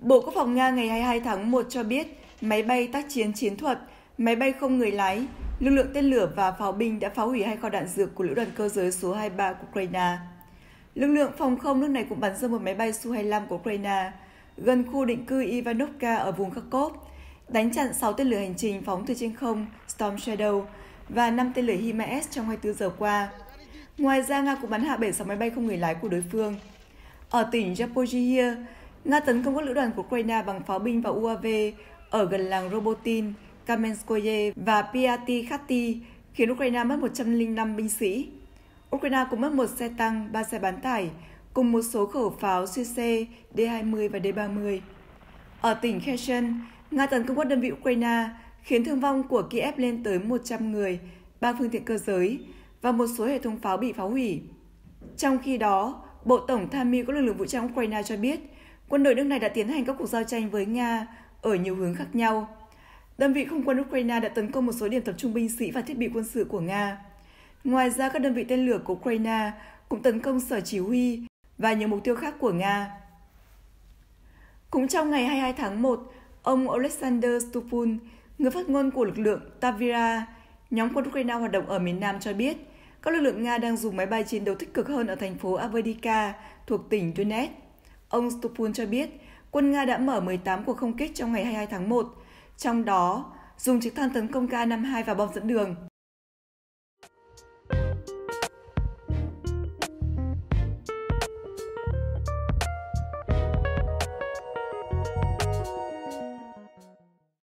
Bộ Quốc phòng Nga ngày 22 tháng 1 cho biết máy bay tác chiến chiến thuật, máy bay không người lái, lực lượng tên lửa và pháo binh đã phá hủy hai kho đạn dược của lữ đoàn cơ giới số 23 của Ukraine. Lực lượng phòng không nước này cũng bắn rơi một máy bay Su-25 của Ukraine gần khu định cư Ivanovka ở vùng Kharkov, đánh chặn 6 tên lửa hành trình phóng từ trên không Storm Shadow và 5 tên lửa HIMARS trong 24 giờ qua. Ngoài ra, Nga cũng bắn hạ 76 máy bay không người lái của đối phương. Ở tỉnh Zaporizhia, Nga tấn công các lữ đoàn của Ukraine bằng pháo binh và UAV ở gần làng Robotin, Kamenskoye và Piati khiến Ukraine mất 105 binh sĩ. Ukraine cũng mất một xe tăng, ba xe bán tải, cùng một số khẩu pháo CC D-20 và D-30. Ở tỉnh Kherson, Nga tấn công các đơn vị Ukraine, khiến thương vong của Kiev lên tới 100 người, ba phương tiện cơ giới và một số hệ thống pháo bị phá hủy. Trong khi đó, Bộ Tổng tham mưu các lực lượng vũ trang Ukraine cho biết, quân đội nước này đã tiến hành các cuộc giao tranh với Nga ở nhiều hướng khác nhau. Đơn vị không quân Ukraine đã tấn công một số điểm tập trung binh sĩ và thiết bị quân sự của Nga. Ngoài ra, các đơn vị tên lửa của Ukraine cũng tấn công sở chỉ huy và nhiều mục tiêu khác của Nga. Cũng trong ngày 22 tháng 1, ông Alexander Stupun, người phát ngôn của lực lượng Tavira, nhóm quân Ukraine hoạt động ở miền Nam cho biết, các lực lượng Nga đang dùng máy bay chiến đấu tích cực hơn ở thành phố Avdiivka thuộc tỉnh Donetsk. Ông Stupul cho biết, quân Nga đã mở 18 cuộc không kích trong ngày 22 tháng 1, trong đó dùng trực thăng tấn công K-52 và bom dẫn đường.